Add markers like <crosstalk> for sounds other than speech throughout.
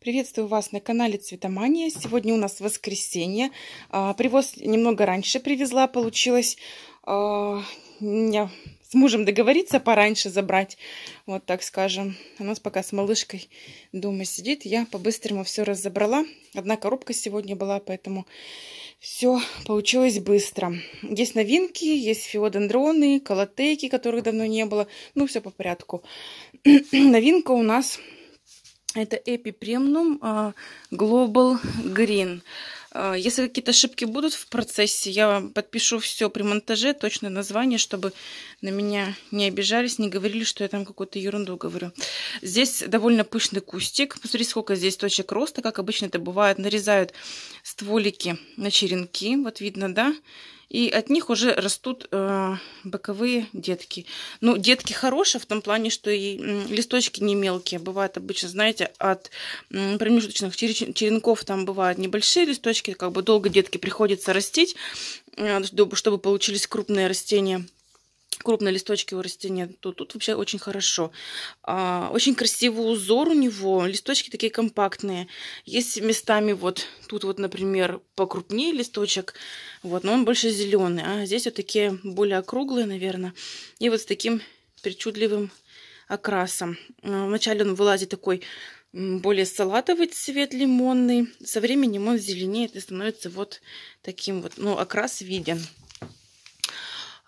Приветствую вас на канале Цветомания. Сегодня у нас воскресенье. А, привоз немного раньше привезла, получилось а, меня с мужем договориться пораньше забрать, вот так скажем. У нас пока с малышкой дома сидит. Я по-быстрому все разобрала. Одна коробка сегодня была, поэтому все получилось быстро. Есть новинки, есть фиодендроны, колотейки, которых давно не было. Ну, все по порядку. <clears throat> Новинка у нас это Epipremnum а, Global Green. А, если какие-то ошибки будут в процессе, я подпишу все при монтаже, точное название, чтобы на меня не обижались, не говорили, что я там какую-то ерунду говорю. Здесь довольно пышный кустик. Посмотрите, сколько здесь точек роста. Как обычно это бывает, нарезают стволики на черенки. Вот видно, да? Да и от них уже растут э, боковые детки. Ну, детки хорошие в том плане, что и листочки не мелкие. Бывают обычно, знаете, от промежуточных черенков там бывают небольшие листочки, как бы долго детки приходится растить, э, чтобы получились крупные растения крупные листочки у растения, то тут вообще очень хорошо. А, очень красивый узор у него, листочки такие компактные. Есть местами вот тут вот, например, покрупнее листочек, вот, но он больше зеленый, а здесь вот такие более округлые, наверное, и вот с таким причудливым окрасом. А, вначале он вылазит такой более салатовый цвет лимонный, со временем он зеленеет и становится вот таким вот, ну, окрас виден.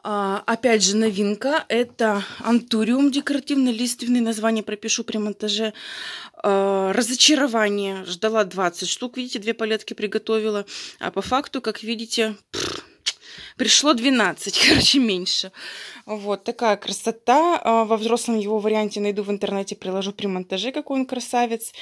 А, опять же, новинка – это антуриум декоративно-лиственный, название пропишу при монтаже. А, Разочарование. Ждала 20 штук, видите, две палетки приготовила. А по факту, как видите, пришло 12, <laughs> короче, меньше. Вот такая красота. А, во взрослом его варианте найду в интернете, приложу при монтаже, какой он красавец.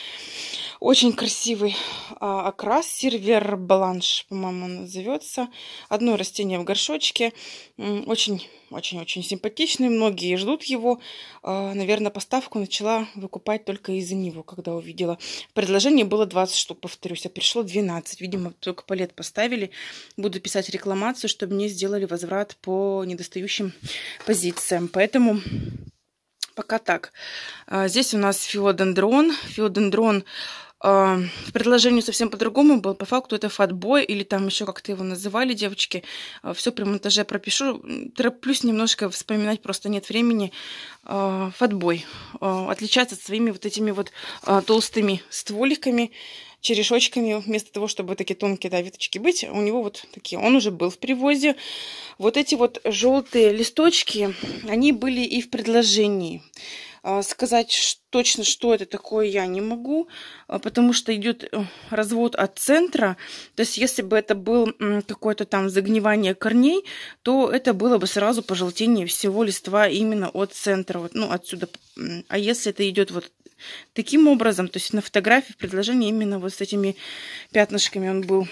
Очень красивый а, окрас, сервер баланш по-моему, называется Одно растение в горшочке. Очень-очень-очень симпатичный. Многие ждут его. А, наверное, поставку начала выкупать только из-за него, когда увидела. Предложение было 20 штук, повторюсь, а пришло 12. Видимо, только палет поставили. Буду писать рекламацию, чтобы мне сделали возврат по недостающим позициям. Поэтому пока так. А, здесь у нас фиодендрон. Фиодендрон э, предложению совсем по-другому был. По факту это фатбой или там еще как-то его называли девочки. Э, а, все при монтаже пропишу. Тороплюсь немножко, вспоминать просто нет времени. Э, фатбой. Э, а, отличается своими вот этими вот э, толстыми стволиками черешочками, вместо того, чтобы такие тонкие да, веточки быть, у него вот такие, он уже был в привозе. Вот эти вот желтые листочки, они были и в предложении. А, сказать точно, что это такое, я не могу, а, потому что идет э, развод от центра. То есть, если бы это был какое-то там загнивание корней, то это было бы сразу пожелтение всего листва именно от центра, вот, ну, отсюда. А если это идет вот таким образом, то есть на фотографии, в предложении именно вот с этими пятнышками он был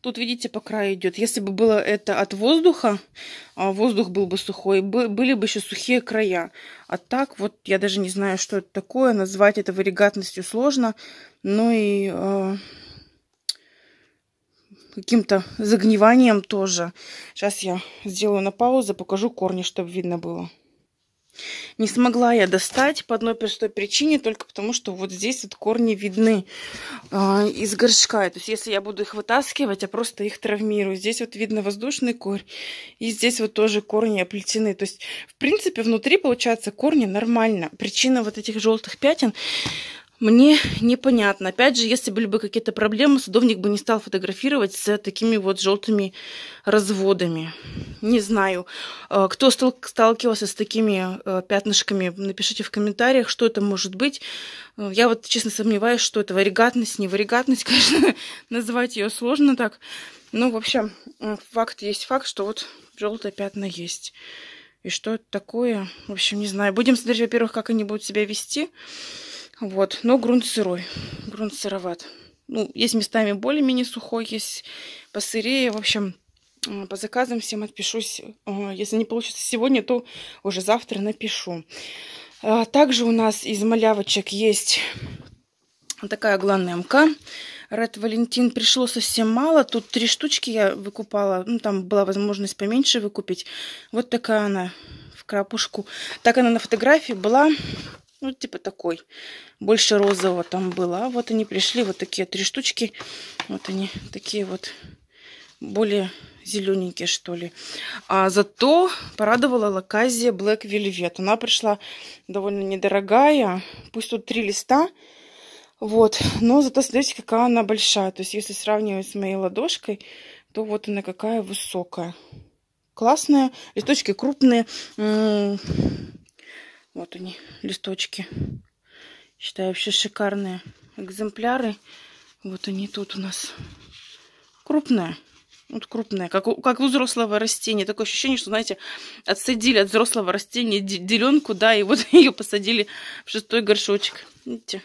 Тут, видите, по краю идет. Если бы было это от воздуха, а, воздух был бы сухой, были бы еще сухие края. А так, вот я даже не знаю, что это такое. Назвать это варигатностью сложно. Ну и э, каким-то загниванием тоже. Сейчас я сделаю на паузу, покажу корни, чтобы видно было. Не смогла я достать по одной простой причине, только потому, что вот здесь вот корни видны э, из горшка. То есть, если я буду их вытаскивать, я просто их травмирую. Здесь вот видно воздушный корень, и здесь вот тоже корни оплетены. То есть, в принципе, внутри, получается, корни нормально. Причина вот этих желтых пятен мне непонятно. Опять же, если были бы какие-то проблемы, садовник бы не стал фотографировать с такими вот желтыми разводами. Не знаю, э, кто сталкивался с такими э, пятнышками, напишите в комментариях, что это может быть. Э, я вот, честно, сомневаюсь, что это варигатность, не варигатность, <laughs> конечно, назвать ее сложно так. Но, ну, в общем, факт есть факт, что вот желтое пятна есть. И что это такое? В общем, не знаю. Будем смотреть, во-первых, как они будут себя вести. Вот, но грунт сырой, грунт сыроват. Ну, есть местами более-менее сухой, есть посырее. В общем, по заказам всем отпишусь. Э, если не получится сегодня, то уже завтра напишу. А, также у нас из малявочек есть такая главная МК. Red Valentin пришло совсем мало. Тут три штучки я выкупала. Ну, там была возможность поменьше выкупить. Вот такая она в крапушку. Так она на фотографии была. Ну, типа такой. Больше розового там было. А вот они пришли, вот такие три штучки. Вот они такие вот более зелененькие, что ли. А зато порадовала лаказия Black Velvet. Она пришла довольно недорогая. Пусть тут три листа. Вот. Но зато смотрите, какая она большая. То есть, если сравнивать с моей ладошкой, то вот она какая высокая. Классная. Листочки крупные. Вот они, листочки. Считаю, вообще шикарные экземпляры. Вот они тут у нас. Крупная. Вот крупная, как у, как у взрослого растения. Такое ощущение, что, знаете, отсадили от взрослого растения деленку, да, и вот <laughs> ее посадили в шестой горшочек. Видите,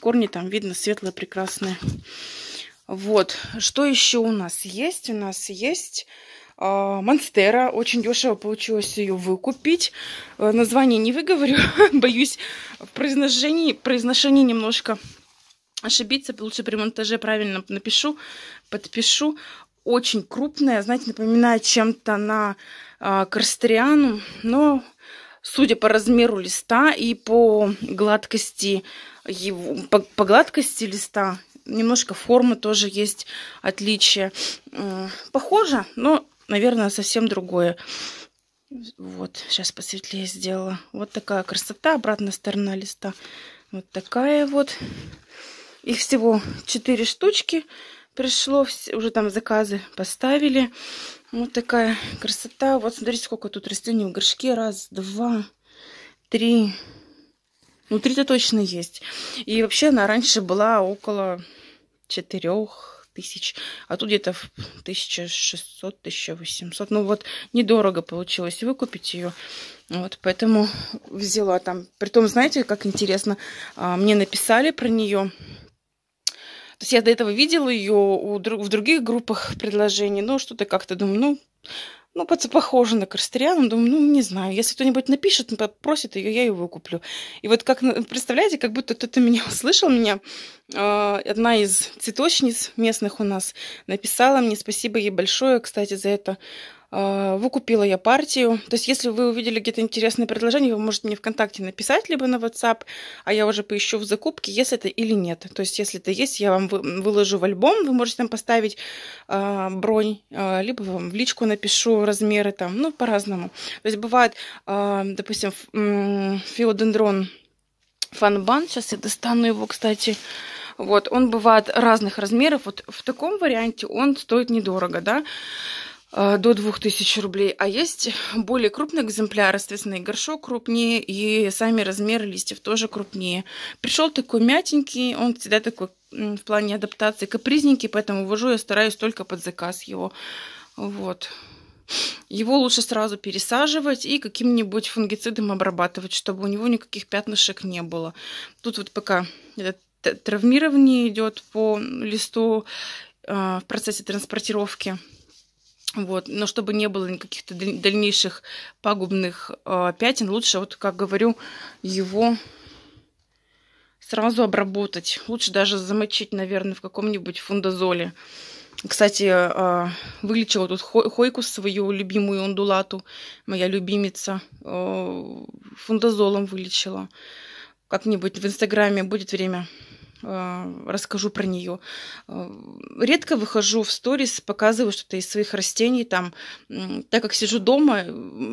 корни там видно светлые, прекрасные. Вот, что еще у нас есть? У нас есть а, Монстера. Очень дешево получилось ее выкупить. Э, название не выговорю, <laughs> боюсь в произношении, произношении немножко ошибиться. Лучше при монтаже правильно напишу, подпишу. Очень крупная, знаете, напоминает чем-то на э, а, Карстериану, но судя по размеру листа и по гладкости его, по, по гладкости листа немножко формы тоже есть отличие. Похоже, но наверное, совсем другое. Вот, сейчас посветлее сделала. Вот такая красота, обратная сторона листа. Вот такая вот. Их всего 4 штучки пришло, уже там заказы поставили. Вот такая красота. Вот смотрите, сколько тут растений в горшке. Раз, два, три. Ну, три-то точно есть. И вообще она раньше была около четырех тысяч, а тут где-то в 1600-1800. Ну вот недорого получилось выкупить ее. Вот поэтому взяла там. Притом, знаете, как интересно, а, мне написали про нее. То есть я до этого видела ее в других группах предложений, но что-то как-то думаю, ну, ну, похоже на Крастриану. Думаю, ну, не знаю. Если кто-нибудь напишет, попросит ее, я ее выкуплю. И вот как, ну, представляете, как будто кто-то меня <laughs> услышал, меня э, одна из цветочниц местных у нас написала мне, спасибо ей большое, кстати, за это. Э, выкупила я партию. То есть, если вы увидели где-то интересное предложение, вы можете мне ВКонтакте написать, либо на WhatsApp, а я уже поищу в закупке, если это или нет. То есть, если это есть, я вам выложу в альбом, вы можете там поставить э, бронь, э, либо вам в личку напишу размеры там, ну, по-разному. То есть, бывает, э, допустим, фиодендрон фанбан, сейчас я достану его, кстати, вот, он бывает разных размеров, вот в таком варианте он стоит недорого, да, Э, до 2000 рублей. А есть более крупный экземпляр, естественно, и горшок крупнее, и сами размеры листьев тоже крупнее. Пришел такой мятенький, он всегда такой в плане адаптации капризненький, поэтому вожу я стараюсь только под заказ его. Вот. Его лучше сразу пересаживать и каким-нибудь фунгицидом обрабатывать, чтобы у него никаких пятнышек не было. Тут вот пока травмирование идет по листу э, в процессе транспортировки. Вот. Но чтобы не было никаких дальнейших пагубных э, пятен, лучше, вот как говорю, его сразу обработать. Лучше даже замочить, наверное, в каком-нибудь фундазоле. Кстати, э, вылечила тут хойку свою любимую ондулату, моя любимица, э, фундазолом вылечила. Как-нибудь в Инстаграме будет время Э, расскажу про нее. Э, редко выхожу в сторис, показываю что-то из своих растений. Там, так как сижу дома,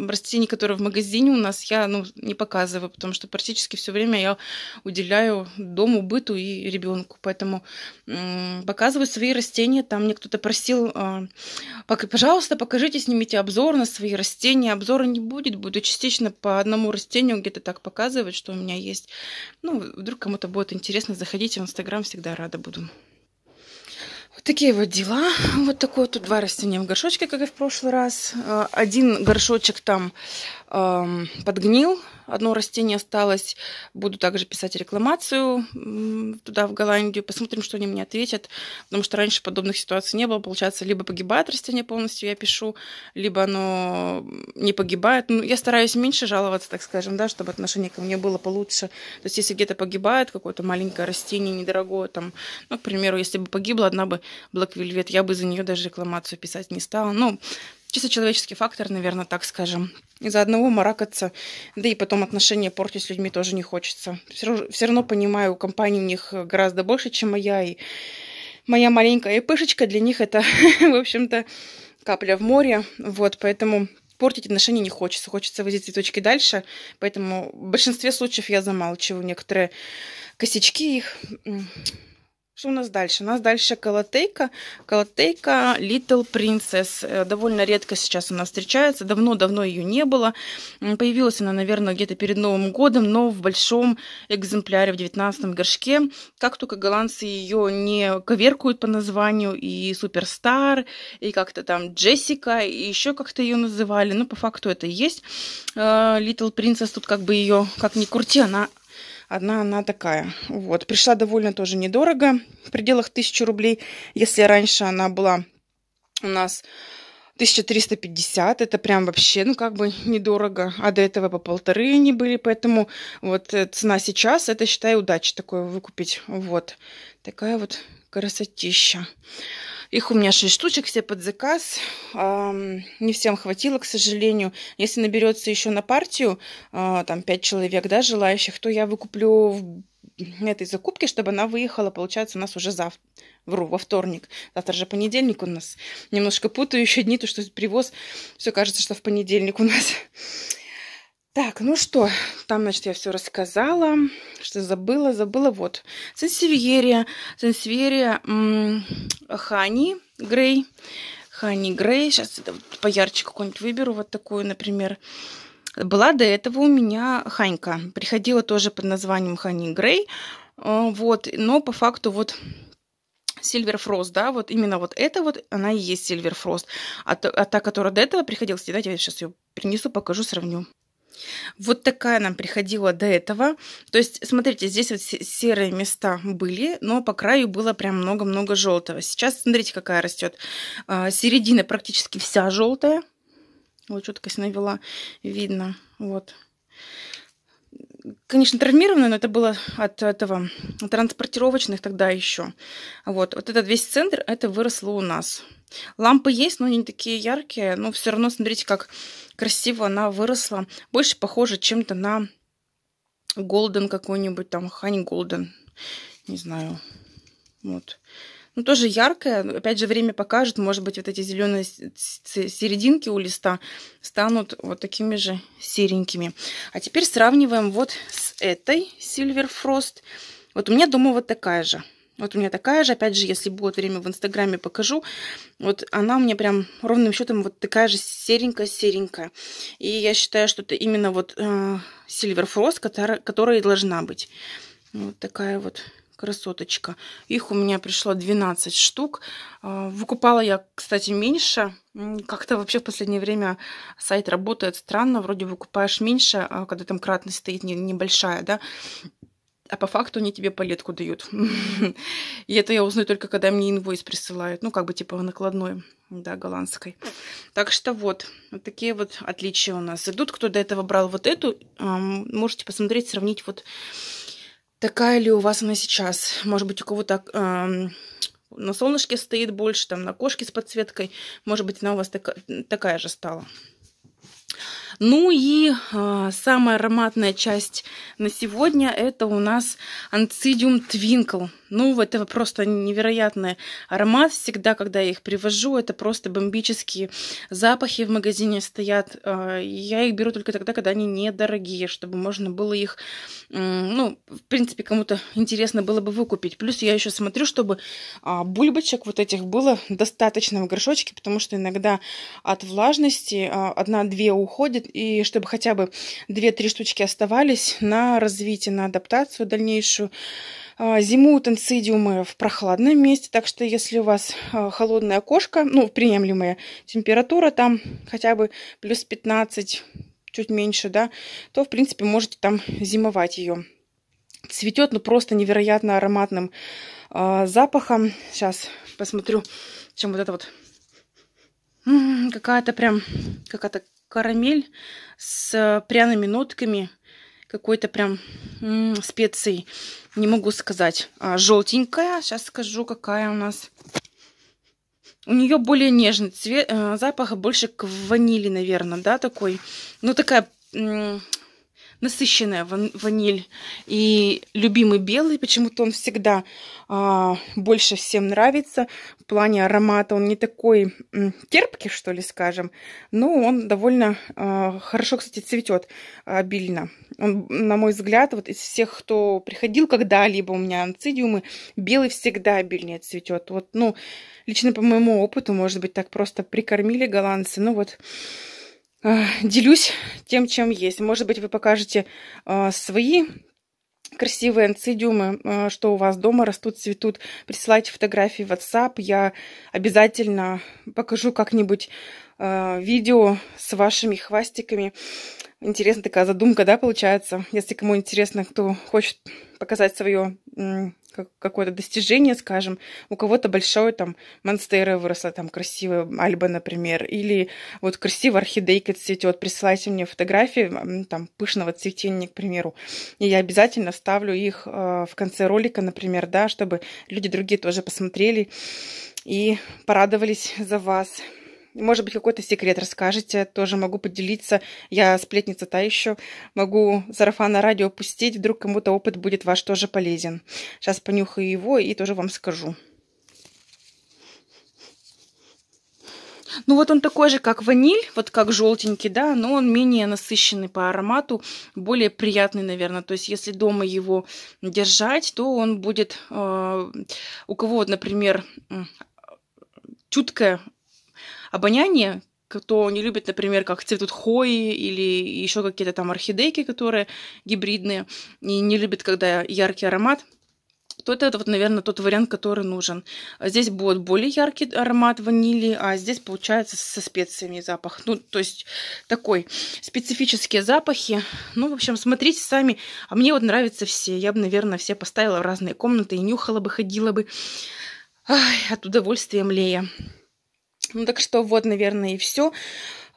растения, которые в магазине у нас, я ну, не показываю, потому что практически все время я уделяю дому, быту и ребенку. Поэтому показываю свои растения. Там мне кто-то просил, э, пожалуйста, покажите, снимите обзор на свои растения. Обзора не будет, буду частично по одному растению где-то так показывать, что у меня есть. Ну, вдруг кому-то будет интересно, заходите Пишите в Инстаграм, всегда рада буду. Такие вот дела. <laughs> Вот такое тут два растения в горшочке, как и в прошлый раз. Э, один горшочек там эм, подгнил, одно растение осталось. Буду также писать рекламацию туда, в Голландию. Посмотрим, что они мне ответят, потому что раньше подобных ситуаций не было. Получается, либо погибает растение полностью, я пишу, либо оно не погибает. Ну, я стараюсь меньше жаловаться, так скажем, да, чтобы отношение ко мне было получше. То есть, если где-то погибает какое-то маленькое растение недорогое, там, ну, к примеру, если бы погибло одна бы Black Velvet, я бы за нее даже рекламацию писать не стала. Ну, чисто человеческий фактор, наверное, так скажем. Из-за одного маракаться, да и потом отношения портить с людьми тоже не хочется. Все, равно понимаю, компании у них гораздо больше, чем моя, и моя маленькая пышечка для них это, <laughs> в общем-то, капля в море. Вот, поэтому портить отношения не хочется. Хочется возить цветочки дальше. Поэтому в большинстве случаев я замалчиваю некоторые косячки их. Что у нас дальше? У нас дальше колотейка. Колотейка Little Princess. Э, довольно редко сейчас она встречается. Давно-давно ее не было. Появилась она, наверное, где-то перед Новым годом, но в большом экземпляре, в 19 горшке. Как только голландцы ее не коверкуют по названию, и Суперстар, и как-то там Джессика, и еще как-то ее называли. Но по факту это есть. Little э, Princess тут как бы ее, как ни крути, она одна она такая. Вот, пришла довольно тоже недорого, в пределах 1000 рублей. Если раньше она была у нас 1350, это прям вообще, ну, как бы недорого, а до этого по полторы они были, поэтому вот э, цена сейчас, это, считай, удача такое выкупить. Вот, такая вот красотища. Их у меня 6 штучек, все под заказ. Не всем хватило, к сожалению. Если наберется еще на партию, а, там 5 человек, да, желающих, то я выкуплю этой закупки, чтобы она выехала, получается, у нас уже завтра, вру, во вторник. Завтра же понедельник у нас. Немножко путаю еще дни, то что привоз, все кажется, что в понедельник у нас. Так, ну что, там, значит, я все рассказала, что забыла, забыла, вот. Сенсивьерия, сенсивьерия Хани Грей, Хани Грей, сейчас это поярче какую-нибудь выберу, вот такую, например. Была до этого у меня Ханька, приходила тоже под названием Хани Грей, э, вот, но по факту вот Silver Frost, да, вот именно вот эта вот, она и есть Silver Frost, а, а та, которая до этого приходила, кстати, давайте я сейчас ее принесу, покажу, сравню. Вот такая нам приходила до этого. То есть, смотрите, здесь вот серые места были, но по краю было прям много-много желтого. Сейчас, смотрите, какая растет. А, середина практически вся желтая. Вот четкость навела, видно. Вот. Конечно, травмированная, но это было от этого транспортировочных тогда еще. Вот, вот этот весь центр, это выросло у нас. Лампы есть, но они не такие яркие. Но все равно, смотрите, как красиво она выросла. Больше похоже чем-то на Голден какой-нибудь, там, Хани Голден. Не знаю. Вот. Ну, тоже яркая. Опять же, время покажет. Может быть, вот эти зеленые серединки у листа станут вот такими же серенькими. А теперь сравниваем вот с этой Silver Frost. Вот у меня дома вот такая же. Вот у меня такая же, опять же, если будет время в Инстаграме, покажу. Вот она у меня прям ровным счетом вот такая же серенькая-серенькая. И я считаю, что это именно вот э, Silver Frost, которая, которая и должна быть. Вот такая вот красоточка. Их у меня пришло 12 штук. А, выкупала я, кстати, меньше. Как-то вообще в последнее время сайт работает странно. Вроде выкупаешь меньше, а когда там кратность стоит небольшая, да а по факту они тебе палетку дают. <laughs> И это я узнаю только, когда мне инвойс присылают. Ну, как бы типа накладной, да, голландской. Так что вот, вот такие вот отличия у нас идут. Кто до этого брал вот эту, можете посмотреть, сравнить вот такая ли у вас она сейчас. Может быть, у кого-то на солнышке стоит больше, там на кошке с подсветкой. Может быть, она у вас такая же стала. Ну и э, самая ароматная часть на сегодня это у нас анцидиум твинкл. Ну, это просто невероятный аромат. Всегда, когда я их привожу, это просто бомбические запахи в магазине стоят. Э, я их беру только тогда, когда они недорогие, чтобы можно было их, э, ну, в принципе, кому-то интересно было бы выкупить. Плюс я еще смотрю, чтобы э, бульбочек вот этих было достаточно в горшочке, потому что иногда от влажности э, одна-две у уходит, и чтобы хотя бы 2-3 штучки оставались на развитие, на адаптацию дальнейшую. А, Зимуют инцидиумы в прохладном месте, так что если у вас а, холодное окошко, ну, приемлемая температура, там хотя бы плюс 15, чуть меньше, да, то, в принципе, можете там зимовать ее. Цветет, ну, просто невероятно ароматным э, запахом. Сейчас посмотрю, чем вот это вот какая-то прям, какая-то карамель с э, пряными нотками какой-то прям м -м, специи. Не могу сказать. А, желтенькая. Сейчас скажу, какая у нас. У нее более нежный цвет, э, запах а больше к ванили, наверное, да, такой. Ну, такая насыщенная ван ваниль. И любимый белый, почему-то он всегда а, больше всем нравится. В плане аромата он не такой терпкий, что ли, скажем. Но он довольно а, хорошо, кстати, цветет обильно. Он, на мой взгляд, вот из всех, кто приходил когда-либо у меня анцидиумы, белый всегда обильнее цветет. Вот, ну, лично по моему опыту, может быть, так просто прикормили голландцы. Ну вот... Э, делюсь тем, чем есть. Может быть, вы покажете э, свои красивые анцидиумы, э, что у вас дома растут, цветут. Присылайте фотографии в WhatsApp. Я обязательно покажу как-нибудь видео с вашими хвастиками. Интересная такая задумка, да, получается? Если кому интересно, кто хочет показать свое какое-то достижение, скажем, у кого-то большое там монстера выросла, там красивая альба, например, или вот красивая орхидейка цветет, присылайте мне фотографии там пышного цветения, к примеру, и я обязательно ставлю их э, в конце ролика, например, да, чтобы люди другие тоже посмотрели и порадовались за вас. Может быть, какой-то секрет расскажете, тоже могу поделиться. Я сплетница та еще. Могу сарафана радио пустить, вдруг кому-то опыт будет ваш тоже полезен. Сейчас понюхаю его и тоже вам скажу. Ну вот он такой же, как ваниль, вот как желтенький, да, но он менее насыщенный по аромату, более приятный, наверное. То есть если дома его держать, то он будет, э, у кого, вот, например, чуткое обоняние, кто не любит, например, как цветут хои или еще какие-то там орхидейки, которые гибридные, и не любит, когда яркий аромат, то это, это вот, наверное, тот вариант, который нужен. А здесь будет более яркий аромат ванили, а здесь получается со специями запах. Ну, то есть такой специфические запахи. Ну, в общем, смотрите сами. А мне вот нравятся все. Я бы, наверное, все поставила в разные комнаты и нюхала бы, ходила бы. Ай, от удовольствия млея. Ну так что вот, наверное, и все.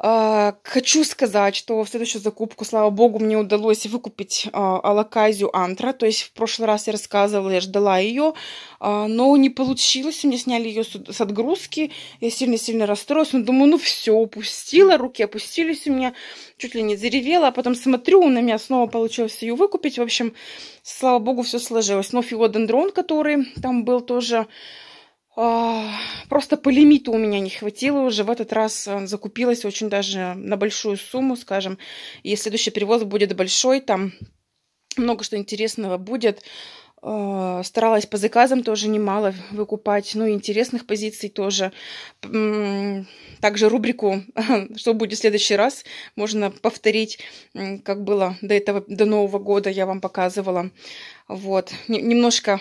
А, хочу сказать, что в следующую закупку, слава богу, мне удалось выкупить а, алаказию антра. То есть в прошлый раз я рассказывала, я ждала ее, а, но не получилось. У меня сняли ее с отгрузки. Я сильно-сильно расстроилась. Но ну, думаю, ну все, упустила. Руки опустились у меня, чуть ли не заревела. А потом смотрю, у меня снова получилось ее выкупить. В общем, слава богу, все сложилось. Но филодендрон, который там был тоже а, просто по лимиту у меня не хватило уже. В этот раз э, закупилась очень даже на большую сумму, скажем. И следующий перевоз будет большой, там много что интересного будет. А, старалась по заказам тоже немало выкупать, ну и интересных позиций тоже. Также рубрику <laughs> «Что будет в следующий раз» можно повторить, как было до этого, до Нового года я вам показывала. Вот, немножко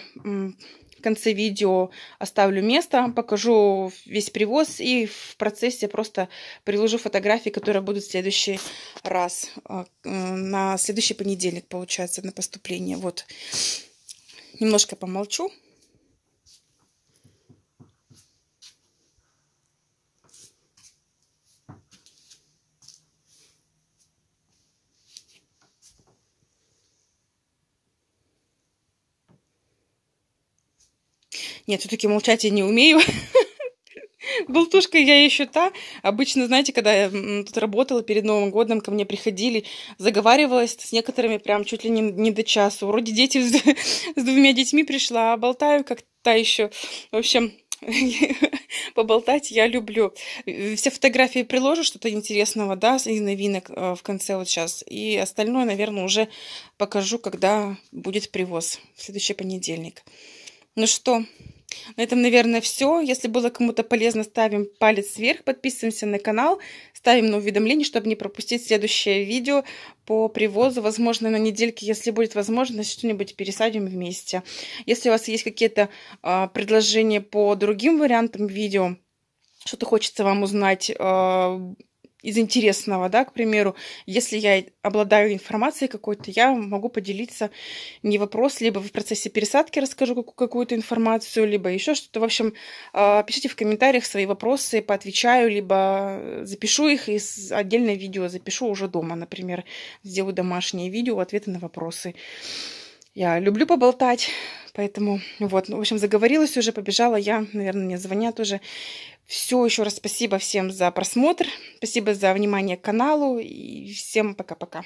конце видео оставлю место, покажу весь привоз и в процессе просто приложу фотографии, которые будут в следующий раз, э, на следующий понедельник, получается, на поступление. Вот. Немножко помолчу, Нет, все-таки молчать я не умею. <laughs> Болтушка я еще та. Обычно, знаете, когда я тут работала перед Новым годом, ко мне приходили, заговаривалась с некоторыми прям чуть ли не, не до часа. Вроде дети с, с двумя детьми пришла, а болтаю как то еще. В общем, <laughs> поболтать я люблю. Все фотографии приложу, что-то интересного, да, из новинок э, в конце вот сейчас. И остальное, наверное, уже покажу, когда будет привоз. В следующий понедельник. Ну что, на этом, наверное, все. Если было кому-то полезно, ставим палец вверх, подписываемся на канал, ставим на уведомления, чтобы не пропустить следующее видео по привозу. Возможно, на недельке, если будет возможность, что-нибудь пересадим вместе. Если у вас есть какие-то э, предложения по другим вариантам видео, что-то хочется вам узнать, э, из интересного, да, к примеру, если я обладаю информацией какой-то, я могу поделиться не вопрос, либо в процессе пересадки расскажу какую-то информацию, либо еще что-то. В общем, а, пишите в комментариях свои вопросы, поотвечаю, либо запишу их из отдельное видео запишу уже дома, например, сделаю домашнее видео, ответы на вопросы. Я люблю поболтать, Поэтому, вот, ну, в общем, заговорилась уже, побежала я, наверное, мне звонят уже. Все, еще раз спасибо всем за просмотр, спасибо за внимание к каналу и всем пока-пока.